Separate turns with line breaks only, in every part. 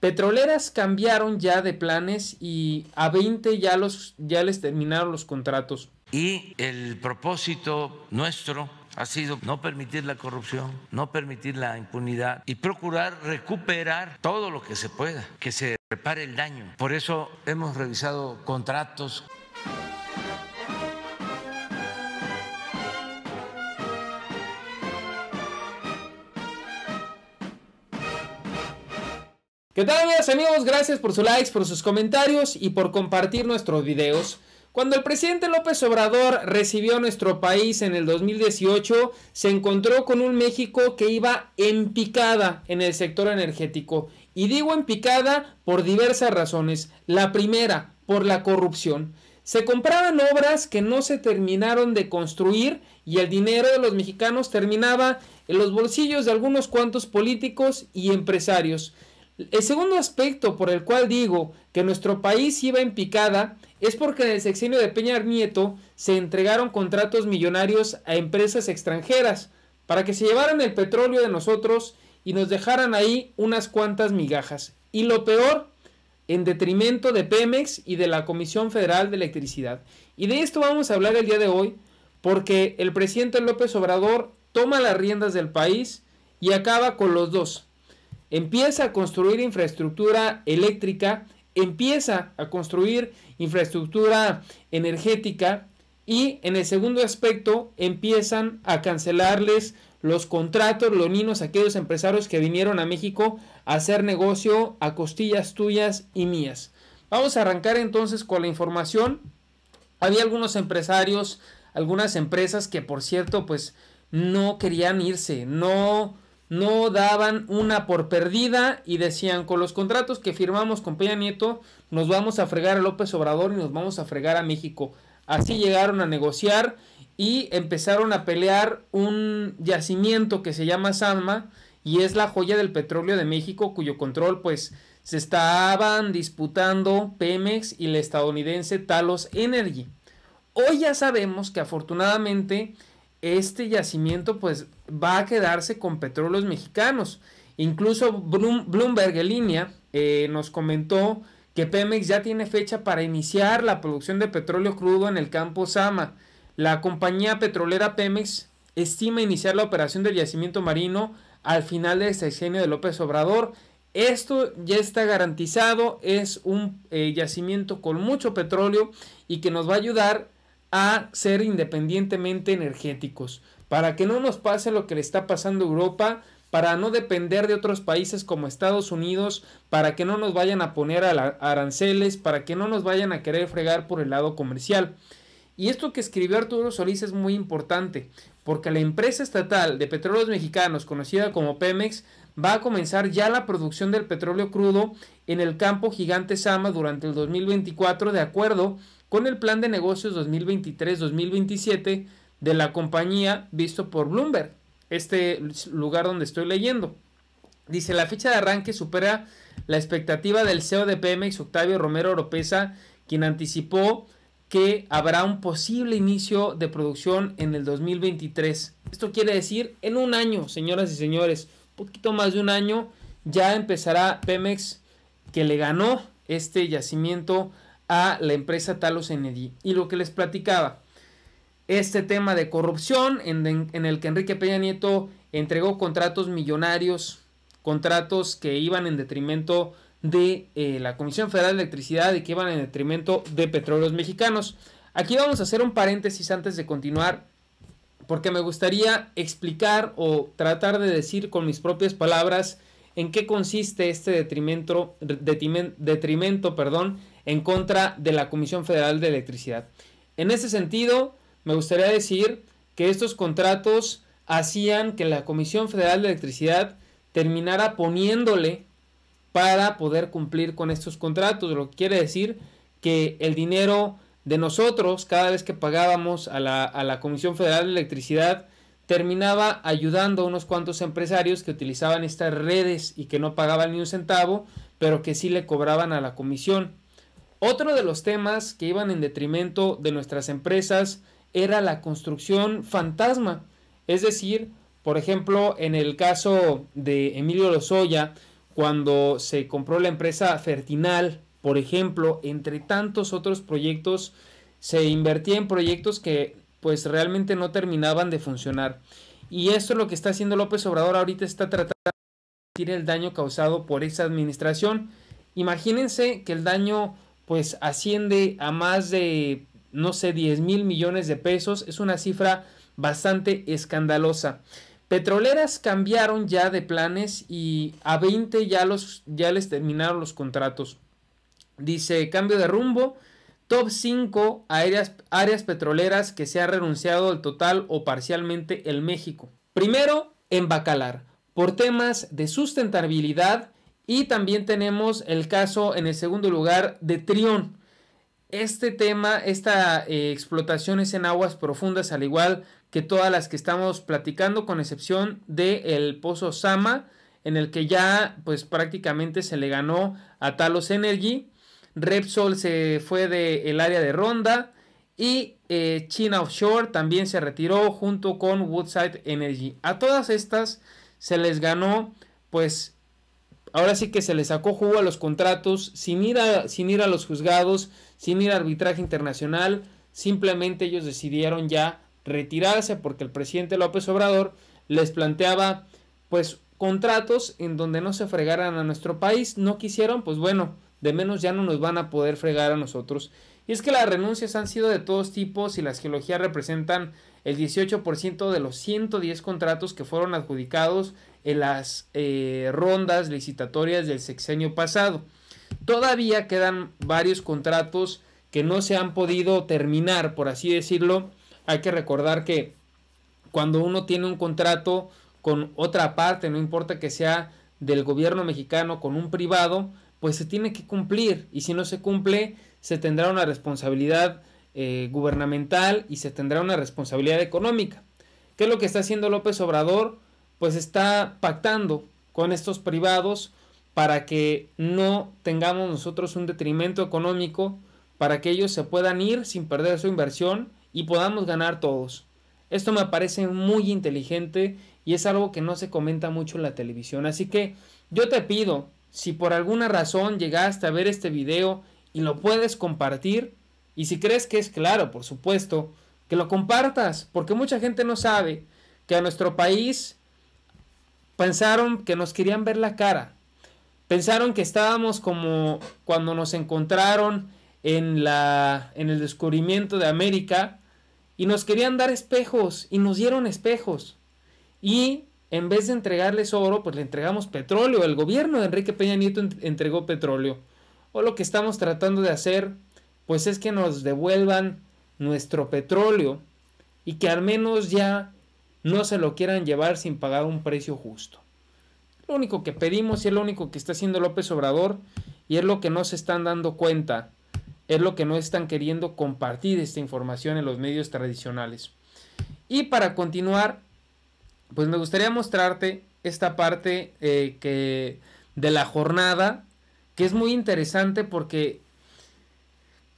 Petroleras cambiaron ya de planes y a 20 ya, los, ya les terminaron los contratos. Y el propósito nuestro ha sido no permitir
la corrupción, no permitir la impunidad y procurar recuperar todo lo que se pueda, que se repare el daño. Por eso hemos revisado contratos.
¿Qué tal amigos Gracias por sus likes, por sus comentarios y por compartir nuestros videos. Cuando el presidente López Obrador recibió nuestro país en el 2018, se encontró con un México que iba en picada en el sector energético. Y digo en picada por diversas razones. La primera, por la corrupción. Se compraban obras que no se terminaron de construir y el dinero de los mexicanos terminaba en los bolsillos de algunos cuantos políticos y empresarios. El segundo aspecto por el cual digo que nuestro país iba en picada es porque en el sexenio de Peña Nieto se entregaron contratos millonarios a empresas extranjeras para que se llevaran el petróleo de nosotros y nos dejaran ahí unas cuantas migajas. Y lo peor, en detrimento de Pemex y de la Comisión Federal de Electricidad. Y de esto vamos a hablar el día de hoy porque el presidente López Obrador toma las riendas del país y acaba con los dos, empieza a construir infraestructura eléctrica, empieza a construir infraestructura energética y en el segundo aspecto empiezan a cancelarles los contratos los niños aquellos empresarios que vinieron a México a hacer negocio a costillas tuyas y mías. Vamos a arrancar entonces con la información. Había algunos empresarios, algunas empresas que por cierto pues no querían irse, no no daban una por perdida y decían, con los contratos que firmamos con Peña Nieto, nos vamos a fregar a López Obrador y nos vamos a fregar a México. Así llegaron a negociar y empezaron a pelear un yacimiento que se llama Salma y es la joya del petróleo de México cuyo control pues se estaban disputando Pemex y la estadounidense Talos Energy. Hoy ya sabemos que afortunadamente este yacimiento pues va a quedarse con petróleos mexicanos. Incluso Bloomberg línea eh, nos comentó que Pemex ya tiene fecha para iniciar la producción de petróleo crudo en el campo Sama. La compañía petrolera Pemex estima iniciar la operación del yacimiento marino al final de este sexenio de López Obrador. Esto ya está garantizado, es un eh, yacimiento con mucho petróleo y que nos va a ayudar a ser independientemente energéticos, para que no nos pase lo que le está pasando a Europa, para no depender de otros países como Estados Unidos, para que no nos vayan a poner a aranceles, para que no nos vayan a querer fregar por el lado comercial. Y esto que escribió Arturo Solís es muy importante, porque la empresa estatal de petróleos mexicanos, conocida como Pemex, va a comenzar ya la producción del petróleo crudo en el campo Gigante Sama durante el 2024, de acuerdo con el plan de negocios 2023-2027 de la compañía visto por Bloomberg, este lugar donde estoy leyendo. Dice, la fecha de arranque supera la expectativa del CEO de Pemex, Octavio Romero Oropesa, quien anticipó que habrá un posible inicio de producción en el 2023. Esto quiere decir en un año, señoras y señores, un poquito más de un año, ya empezará Pemex que le ganó este yacimiento a la empresa Talos Energy. Y lo que les platicaba, este tema de corrupción en, el que Enrique Peña Nieto entregó contratos millonarios, contratos que iban en detrimento de eh, la Comisión Federal de Electricidad y que iban en detrimento de petróleos mexicanos. Aquí vamos a hacer un paréntesis antes de continuar porque me gustaría explicar o tratar de decir con mis propias palabras en qué consiste este detrimento, detrimento, detrimento perdón, en contra de la Comisión Federal de Electricidad. En ese sentido, me gustaría decir que estos contratos hacían que la Comisión Federal de Electricidad terminara poniéndole para poder cumplir con estos contratos, lo que quiere decir que el dinero de nosotros, cada vez que pagábamos a la, Comisión Federal de Electricidad, terminaba ayudando a unos cuantos empresarios que utilizaban estas redes y que no pagaban ni un centavo, pero que sí le cobraban a la comisión. Otro de los temas que iban en detrimento de nuestras empresas era la construcción fantasma. Es decir, por ejemplo, en el caso de Emilio Lozoya, cuando se compró la empresa Fertinal, por ejemplo, entre tantos otros proyectos, se invertía en proyectos que pues realmente no terminaban de funcionar. Y esto es lo que está haciendo López Obrador ahorita, está tratando de reducir el daño causado por esa administración. Imagínense que el daño pues asciende a más de, no sé, 10 mil millones de pesos. Es una cifra bastante escandalosa. Petroleras cambiaron ya de planes y a 20 ya, los, ya les terminaron los contratos. Dice, cambio de rumbo, top 5 áreas, áreas petroleras que se ha renunciado al total o parcialmente el México. Primero, en Bacalar, por temas de sustentabilidad y también tenemos el caso en el segundo lugar de Trion. Este tema, esta eh, explotación es en aguas profundas, al igual que todas las que estamos platicando, con excepción del pozo Sama, en el que ya pues prácticamente se le ganó a Talos Energy. Repsol se fue del área de ronda y eh, China Offshore también se retiró junto con Woodside Energy. A todas estas se les ganó pues ahora sí que se les sacó jugo a los contratos sin ir a, sin ir a los juzgados, sin ir a arbitraje internacional, simplemente ellos decidieron ya retirarse porque el presidente López Obrador les planteaba pues contratos en donde no se fregaran a nuestro país, no quisieron, pues bueno, de menos ya no nos van a poder fregar a nosotros. Y es que las renuncias han sido de todos tipos y las geologías representan el 18% de los 110 contratos que fueron adjudicados en las eh, rondas licitatorias del sexenio pasado. Todavía quedan varios contratos que no se han podido terminar, por así decirlo. Hay que recordar que cuando uno tiene un contrato con otra parte, no importa que sea del gobierno mexicano, con un privado, pues se tiene que cumplir y si no se cumple, se tendrá una responsabilidad eh, gubernamental y se tendrá una responsabilidad económica. ¿Qué es lo que está haciendo López Obrador? Pues está pactando con estos privados para que no tengamos nosotros un detrimento económico, para que ellos se puedan ir sin perder su inversión y podamos ganar todos. Esto me parece muy inteligente y es algo que no se comenta mucho en la televisión. Así que yo te pido, si por alguna razón llegaste a ver este video y lo puedes compartir, y si crees que es claro, por supuesto, que lo compartas, porque mucha gente no sabe que a nuestro país pensaron que nos querían ver la cara. Pensaron que estábamos como cuando nos encontraron en, la, en el descubrimiento de América y nos querían dar espejos y nos dieron espejos. Y en vez de entregarles oro, pues le entregamos petróleo. El gobierno de Enrique Peña Nieto entregó petróleo. O lo que estamos tratando de hacer pues es que nos devuelvan nuestro petróleo y que al menos ya no se lo quieran llevar sin pagar un precio justo. Lo único que pedimos y es lo único que está haciendo López Obrador y es lo que no se están dando cuenta, es lo que no están queriendo compartir esta información en los medios tradicionales. Y para continuar, pues me gustaría mostrarte esta parte eh, que de la jornada que es muy interesante porque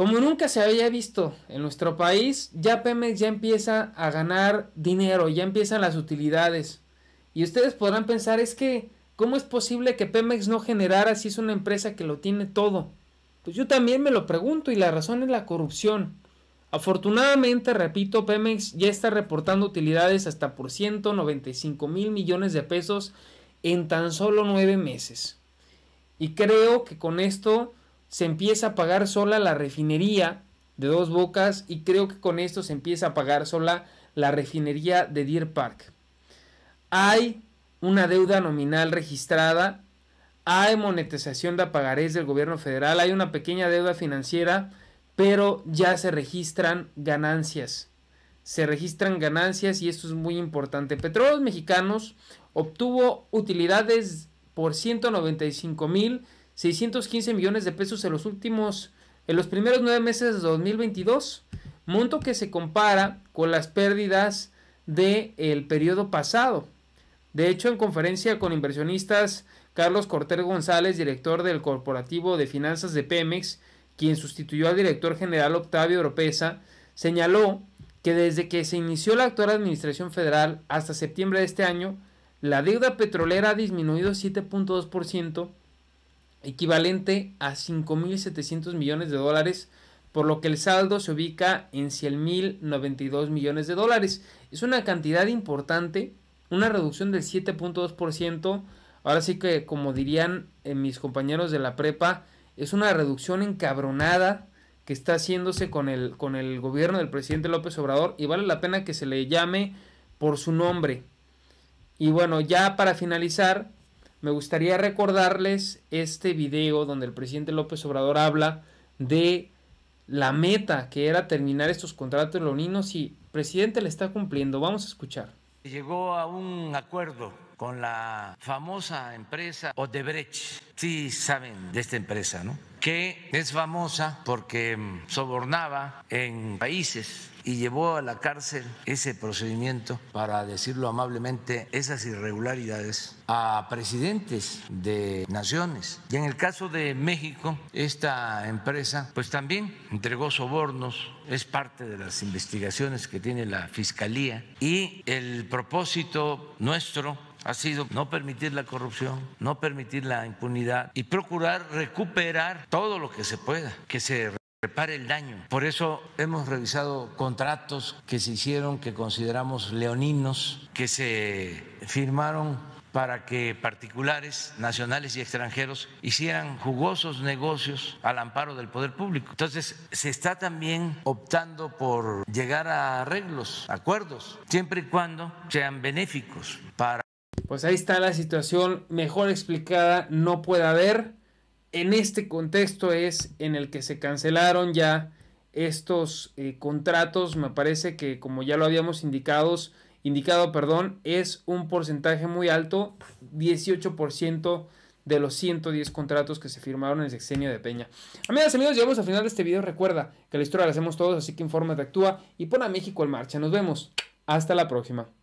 como nunca se había visto en nuestro país, ya Pemex ya empieza a ganar dinero, ya empiezan las utilidades. Y ustedes podrán pensar, es que, ¿cómo es posible que Pemex no generara si es una empresa que lo tiene todo? Pues yo también me lo pregunto y la razón es la corrupción. Afortunadamente, repito, Pemex ya está reportando utilidades hasta por 195 mil millones de pesos en tan solo nueve meses. Y creo que con esto se empieza a pagar sola la refinería de Dos Bocas y creo que con esto se empieza a pagar sola la refinería de Deer Park. Hay una deuda nominal registrada, hay monetización de apagarés del gobierno federal, hay una pequeña deuda financiera, pero ya se registran ganancias. Se registran ganancias y esto es muy importante. Petróleos Mexicanos obtuvo utilidades por 195 mil 615 millones de pesos en los últimos, en los primeros nueve meses de 2022, monto que se compara con las pérdidas del periodo pasado. De hecho, en conferencia con inversionistas, Carlos Cortés González, director del Corporativo de Finanzas de Pemex, quien sustituyó al director general Octavio Oropesa, señaló que desde que se inició la actual administración federal hasta septiembre de este año, la deuda petrolera ha disminuido 7.2% equivalente a 5.700 millones de dólares, por lo que el saldo se ubica en 100.092 millones de dólares. Es una cantidad importante, una reducción del 7.2%. Ahora sí que, como dirían eh, mis compañeros de la prepa, es una reducción encabronada que está haciéndose con el, con el gobierno del presidente López Obrador y vale la pena que se le llame por su nombre. Y bueno, ya para finalizar, me gustaría recordarles este video donde el presidente López Obrador habla de la meta que era terminar estos contratos leoninos y el presidente le está cumpliendo. Vamos a escuchar.
Llegó a un acuerdo con la famosa empresa Odebrecht. Sí saben de esta empresa, ¿no? que es famosa porque mm, sobornaba en países y llevó a la cárcel ese procedimiento, para decirlo amablemente, esas irregularidades a presidentes de naciones. Y en el caso de México, esta empresa pues también entregó sobornos, es parte de las investigaciones que tiene la Fiscalía y el propósito nuestro ha sido no permitir la corrupción, no permitir la impunidad y procurar recuperar todo lo que se pueda, que se repare el daño. Por eso hemos revisado contratos que se hicieron, que consideramos leoninos, que se firmaron para que particulares, nacionales y extranjeros hicieran jugosos negocios al amparo del poder público. Entonces, se está también optando por llegar a arreglos, acuerdos, siempre y cuando sean benéficos para
pues ahí está la situación mejor explicada, no puede haber. En este contexto es en el que se cancelaron ya estos eh, contratos, me parece que como ya lo habíamos indicado, perdón, es un porcentaje muy alto, 18% de los 110 contratos que se firmaron en el sexenio de Peña. Amigas, y amigos, llegamos al final de este video. Recuerda que la historia la hacemos todos, así que de actúa y pon a México en marcha. Nos vemos. Hasta la próxima.